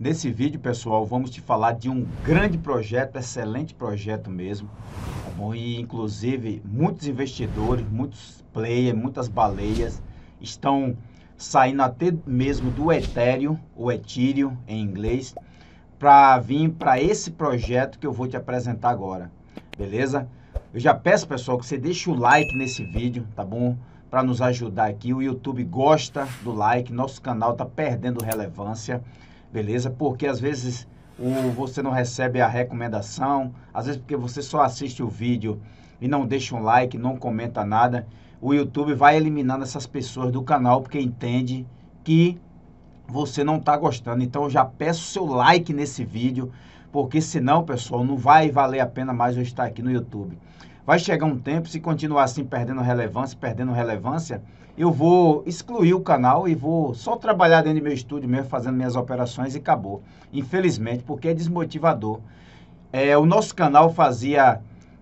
Nesse vídeo, pessoal, vamos te falar de um grande projeto, excelente projeto mesmo. Tá bom? E, inclusive, muitos investidores, muitos players, muitas baleias estão saindo até mesmo do Ethereum, ou Ethereum em inglês, para vir para esse projeto que eu vou te apresentar agora. Beleza? Eu já peço, pessoal, que você deixe o like nesse vídeo, tá bom? Para nos ajudar aqui. O YouTube gosta do like, nosso canal está perdendo relevância beleza? Porque às vezes o, você não recebe a recomendação, às vezes porque você só assiste o vídeo e não deixa um like, não comenta nada, o YouTube vai eliminando essas pessoas do canal porque entende que você não está gostando. Então já peço seu like nesse vídeo, porque senão, pessoal, não vai valer a pena mais eu estar aqui no YouTube. Vai chegar um tempo, se continuar assim perdendo relevância, perdendo relevância, eu vou excluir o canal e vou só trabalhar dentro do meu estúdio mesmo, fazendo minhas operações e acabou. Infelizmente, porque é desmotivador. É, o nosso canal fazia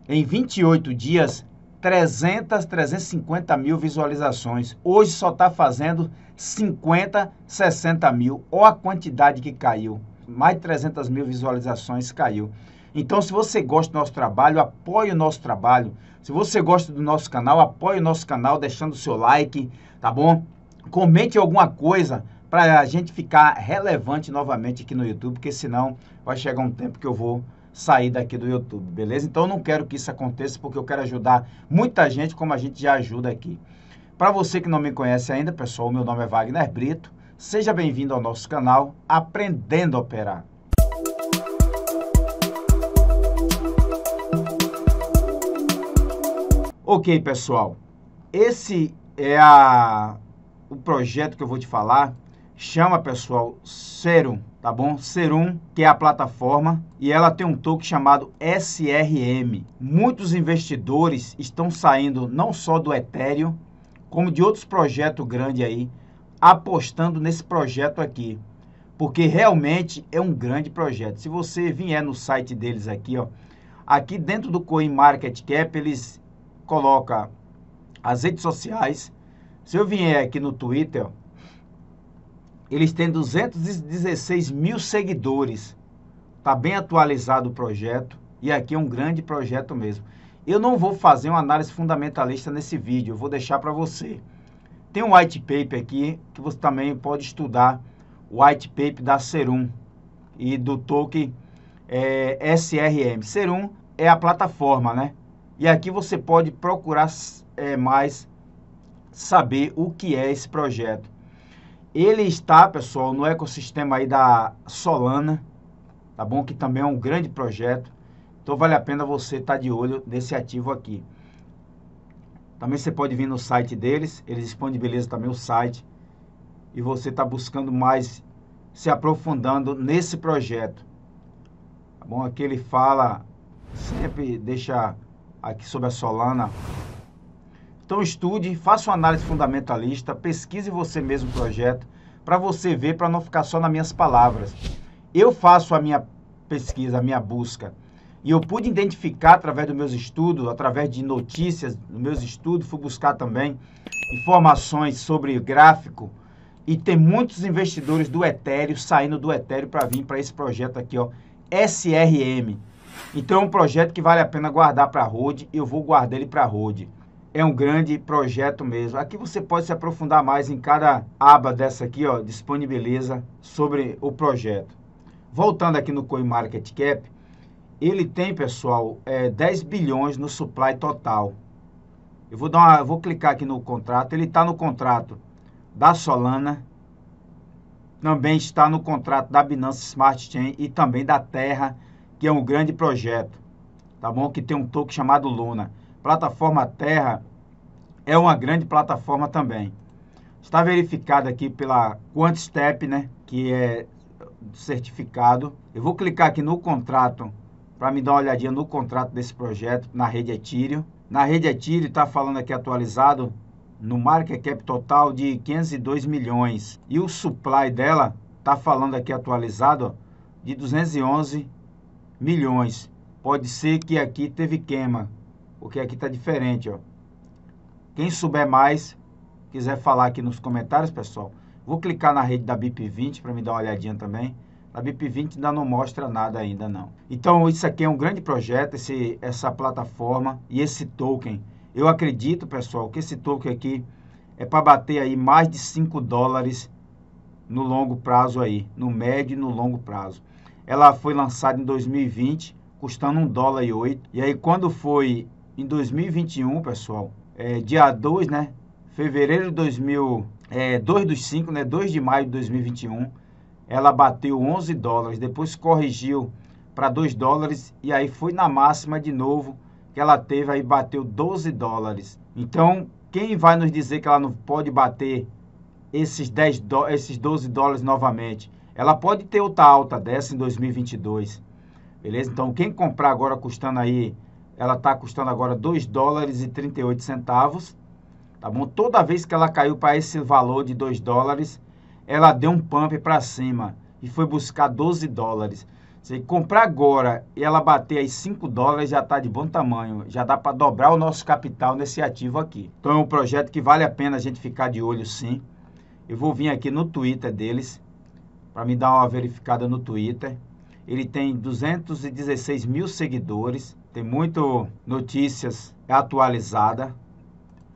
em 28 dias 300, 350 mil visualizações. Hoje só está fazendo 50, 60 mil. Olha a quantidade que caiu. Mais de 300 mil visualizações caiu. Então, se você gosta do nosso trabalho, apoie o nosso trabalho. Se você gosta do nosso canal, apoie o nosso canal deixando o seu like, tá bom? Comente alguma coisa para a gente ficar relevante novamente aqui no YouTube, porque senão vai chegar um tempo que eu vou sair daqui do YouTube, beleza? Então eu não quero que isso aconteça, porque eu quero ajudar muita gente como a gente já ajuda aqui. Para você que não me conhece ainda, pessoal, meu nome é Wagner Brito. Seja bem-vindo ao nosso canal Aprendendo a Operar. Ok, pessoal. Esse é a, o projeto que eu vou te falar. Chama, pessoal, Serum, tá bom? Serum, que é a plataforma, e ela tem um token chamado SRM. Muitos investidores estão saindo não só do Ethereum, como de outros projetos grandes aí, apostando nesse projeto aqui. Porque realmente é um grande projeto. Se você vier no site deles aqui, ó, aqui dentro do CoinMarketCap, eles coloca as redes sociais. Se eu vier aqui no Twitter, eles têm 216 mil seguidores. Está bem atualizado o projeto e aqui é um grande projeto mesmo. Eu não vou fazer uma análise fundamentalista nesse vídeo, eu vou deixar para você. Tem um white paper aqui que você também pode estudar, o white paper da Serum e do token é, eh, SRM. Serum é a plataforma, né? E aqui você pode procurar é, mais saber o que é esse projeto. Ele está, pessoal, no ecossistema aí da Solana, tá bom? Que também é um grande projeto. Então vale a pena você estar tá de olho nesse ativo aqui. Também você pode vir no site deles, eles disponibilizam também o site. E você está buscando mais, se aprofundando nesse projeto. Tá bom? Aqui ele fala, sempre deixa aqui sobre a Solana. Então estude, faça uma análise fundamentalista, pesquise você mesmo o projeto para você ver, para não ficar só nas minhas palavras. Eu faço a minha pesquisa, a minha busca. E eu pude identificar através dos meus estudos, através de notícias dos meus estudos, fui buscar também informações sobre gráfico. E tem muitos investidores do Ethereum saindo do Ethereum para vir para esse projeto aqui, ó, SRM. Então é um projeto que vale a pena guardar para a Rode, eu vou guardar ele para a Rode. É um grande projeto mesmo. Aqui você pode se aprofundar mais em cada aba dessa aqui, ó, disponibiliza sobre o projeto. Voltando aqui no CoinMarketCap, ele tem, pessoal, é, 10 bilhões no supply total. Eu vou, dar uma, vou clicar aqui no contrato, ele está no contrato da Solana, também está no contrato da Binance Smart Chain e também da Terra, que é um grande projeto, tá bom? Que tem um toque chamado Luna. Plataforma Terra é uma grande plataforma também. Está verificado aqui pela QuantStep, né? Que é certificado. Eu vou clicar aqui no contrato para me dar uma olhadinha no contrato desse projeto na rede Ethereum. Na rede Ethereum está falando aqui atualizado no market cap total de 502 milhões e o supply dela está falando aqui atualizado ó, de 211 milhões. Pode ser que aqui teve queima, porque aqui está diferente, ó. Quem souber mais, quiser falar aqui nos comentários, pessoal, vou clicar na rede da BIP20 para me dar uma olhadinha também. A BIP20 ainda não mostra nada ainda não. Então isso aqui é um grande projeto, esse, essa plataforma e esse token. Eu acredito, pessoal, que esse token aqui é para bater aí mais de 5 dólares no longo prazo aí, no médio e no longo prazo. Ela foi lançada em 2020, custando um dólar e oito. E aí quando foi em 2021, pessoal, é, dia 2, né? Fevereiro de 2000, é, 2 dos 5, né? 2 de maio de 2021, ela bateu 11 dólares, depois corrigiu para 2 dólares e aí foi na máxima de novo que ela teve, aí bateu 12 dólares. Então, quem vai nos dizer que ela não pode bater esses, 10 do, esses 12 dólares novamente? Ela pode ter outra alta dessa em 2022. Beleza? Então, quem comprar agora custando aí, ela está custando agora 2 dólares e 38 centavos. Tá bom? Toda vez que ela caiu para esse valor de 2 dólares, ela deu um pump para cima e foi buscar 12 dólares. Se comprar agora e ela bater aí 5 dólares, já está de bom tamanho. Já dá para dobrar o nosso capital nesse ativo aqui. Então é um projeto que vale a pena a gente ficar de olho sim. Eu vou vir aqui no Twitter deles para me dar uma verificada no Twitter. Ele tem 216 mil seguidores, tem muito notícias atualizada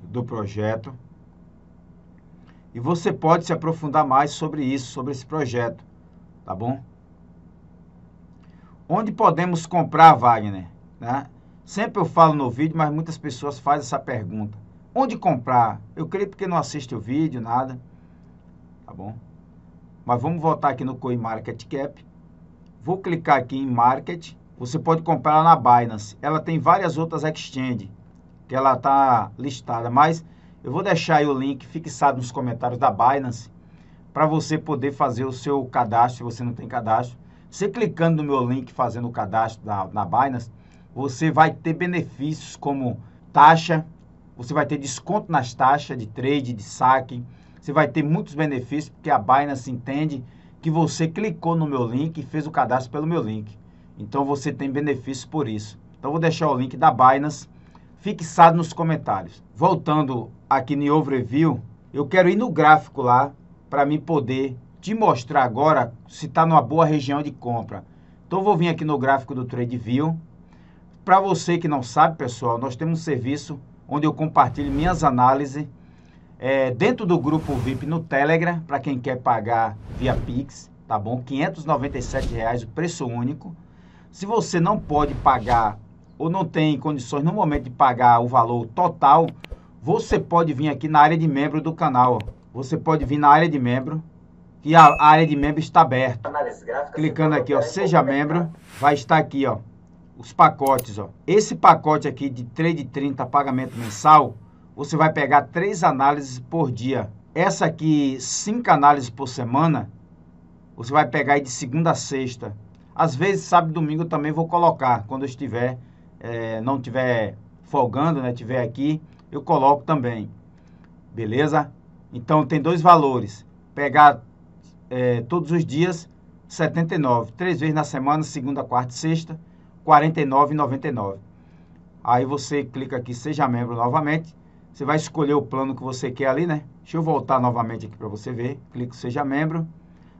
do projeto. E você pode se aprofundar mais sobre isso, sobre esse projeto, tá bom? Onde podemos comprar, Wagner? Né? Sempre eu falo no vídeo, mas muitas pessoas fazem essa pergunta. Onde comprar? Eu creio porque não assiste o vídeo, nada. Tá bom? mas vamos voltar aqui no CoinMarketCap. Vou clicar aqui em Market. Você pode comprar na Binance. Ela tem várias outras exchange que ela está listada, mas eu vou deixar o link fixado nos comentários da Binance para você poder fazer o seu cadastro, se você não tem cadastro. Você clicando no meu link, fazendo o cadastro da, na Binance, você vai ter benefícios como taxa, você vai ter desconto nas taxas de trade, de saque, você vai ter muitos benefícios, porque a Binance entende que você clicou no meu link e fez o cadastro pelo meu link. Então você tem benefícios por isso. Então vou deixar o link da Binance fixado nos comentários. Voltando aqui no overview, eu quero ir no gráfico lá para me poder te mostrar agora se está numa boa região de compra. Então vou vir aqui no gráfico do TradeView. Para você que não sabe, pessoal, nós temos um serviço onde eu compartilho minhas análises é, dentro do grupo VIP no Telegram, para quem quer pagar via Pix, tá bom? R$ 597, reais, o preço único. Se você não pode pagar ou não tem condições no momento de pagar o valor total, você pode vir aqui na área de membro do canal. Você pode vir na área de membro, que a área de membro está aberta. Clicando aqui, ó, seja membro, vai estar aqui, ó, os pacotes, ó. Esse pacote aqui de 3 de 30 pagamento mensal, você vai pegar três análises por dia. Essa aqui, cinco análises por semana, você vai pegar aí de segunda a sexta. Às vezes, sábado e domingo eu também vou colocar, quando eu estiver, é, não estiver folgando, né, estiver aqui, eu coloco também. Beleza? Então, tem dois valores. Pegar é, todos os dias, 79. Três vezes na semana, segunda, quarta e sexta, R$ 49,99. Aí você clica aqui, seja membro novamente você vai escolher o plano que você quer ali, né? Deixa eu voltar novamente aqui para você ver. Clique Seja Membro.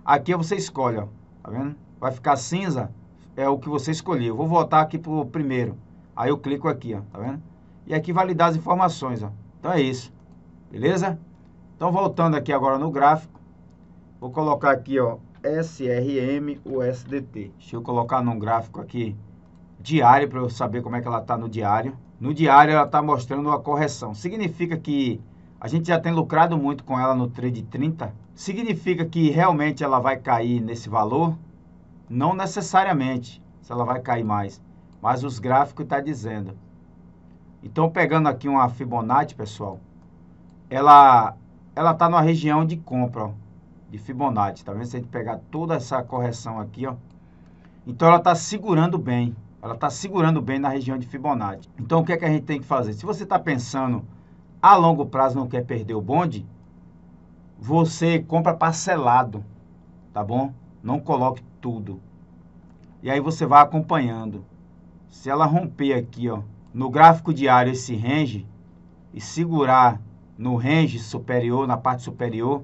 Aqui você escolhe, ó. Tá vendo? Vai ficar cinza, é o que você escolheu. Vou voltar aqui pro primeiro. Aí eu clico aqui, ó. Tá vendo? E aqui validar as informações, ó. Então é isso. Beleza? Então voltando aqui agora no gráfico. Vou colocar aqui, ó. SRM USDT. Deixa eu colocar num gráfico aqui diário para eu saber como é que ela está no diário. No diário ela está mostrando uma correção. Significa que a gente já tem lucrado muito com ela no trade 30? Significa que realmente ela vai cair nesse valor? Não necessariamente, se ela vai cair mais, mas os gráficos estão tá dizendo. Então, pegando aqui uma Fibonacci, pessoal, ela ela está numa região de compra, ó, de Fibonacci, tá vendo? Se a gente pegar toda essa correção aqui, ó, então ela está segurando bem ela está segurando bem na região de Fibonacci. Então, o que é que a gente tem que fazer? Se você está pensando a longo prazo não quer perder o bonde, você compra parcelado, tá bom? Não coloque tudo. E aí você vai acompanhando. Se ela romper aqui, ó, no gráfico diário esse range e segurar no range superior, na parte superior,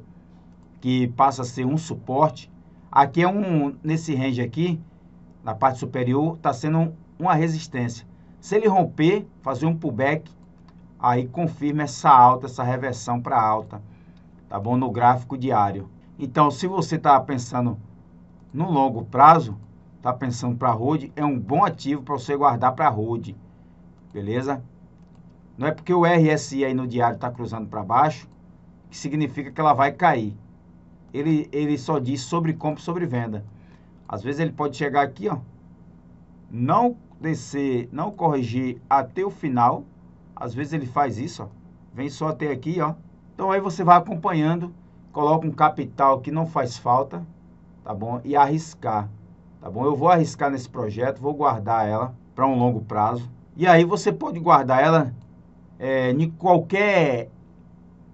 que passa a ser um suporte, aqui é um nesse range aqui, na parte superior, está sendo uma resistência. Se ele romper, fazer um pullback, aí confirma essa alta, essa reversão para alta, tá bom? No gráfico diário. Então, se você está pensando no longo prazo, está pensando para hold, é um bom ativo para você guardar para hold, beleza? Não é porque o RSI aí no diário está cruzando para baixo que significa que ela vai cair. Ele, ele só diz sobre compra e sobre venda. Às vezes ele pode chegar aqui, ó, não descer, não corrigir até o final. Às vezes ele faz isso, ó. Vem só até aqui, ó. Então aí você vai acompanhando, coloca um capital que não faz falta, tá bom? E arriscar, tá bom? Eu vou arriscar nesse projeto, vou guardar ela para um longo prazo. E aí você pode guardar ela é, em qualquer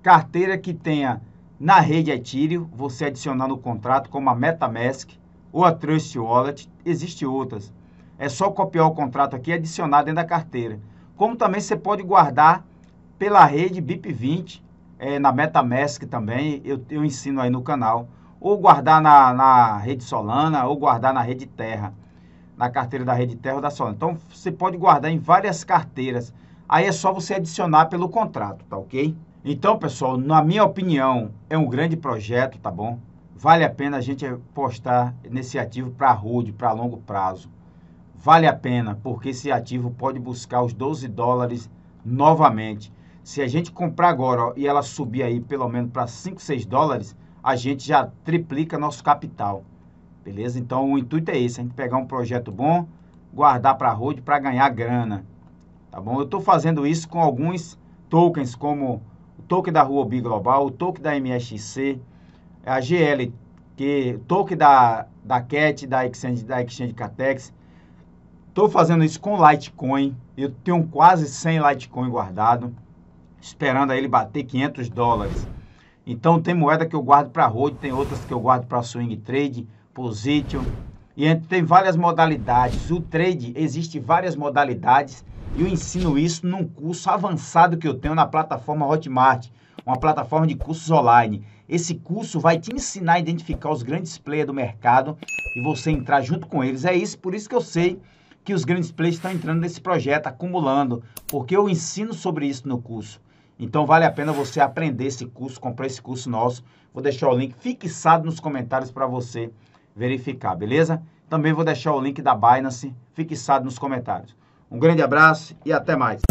carteira que tenha na rede Ethereum, você adicionar no contrato como a MetaMask, ou a Trust Wallet, existem outras. É só copiar o contrato aqui e adicionar dentro da carteira. Como também você pode guardar pela rede BIP20, é, na MetaMask também, eu, eu ensino aí no canal. Ou guardar na, na rede Solana, ou guardar na rede Terra, na carteira da rede Terra ou da Solana. Então, você pode guardar em várias carteiras. Aí é só você adicionar pelo contrato, tá ok? Então, pessoal, na minha opinião, é um grande projeto, tá bom? Vale a pena a gente apostar nesse ativo para hold para longo prazo. Vale a pena, porque esse ativo pode buscar os 12 dólares novamente. Se a gente comprar agora ó, e ela subir aí pelo menos para 5, 6 dólares, a gente já triplica nosso capital. Beleza? Então o intuito é esse, a gente pegar um projeto bom, guardar para hold para ganhar grana. Tá bom? Eu estou fazendo isso com alguns tokens, como o token da Rua Ruobi Global, o token da MSC, é a GL, que toque da, da CAT, da Exchange, da Exchange Catex. Estou fazendo isso com Litecoin. Eu tenho quase 100 Litecoin guardado, esperando ele bater 500 dólares. Então tem moeda que eu guardo para hold, tem outras que eu guardo para swing trade, position. E tem várias modalidades. O trade existe várias modalidades e eu ensino isso num curso avançado que eu tenho na plataforma Hotmart, uma plataforma de cursos online. Esse curso vai te ensinar a identificar os grandes players do mercado e você entrar junto com eles. É isso, por isso que eu sei que os grandes players estão entrando nesse projeto, acumulando, porque eu ensino sobre isso no curso. Então vale a pena você aprender esse curso, comprar esse curso nosso. Vou deixar o link fixado nos comentários para você verificar, beleza? Também vou deixar o link da Binance fixado nos comentários. Um grande abraço e até mais.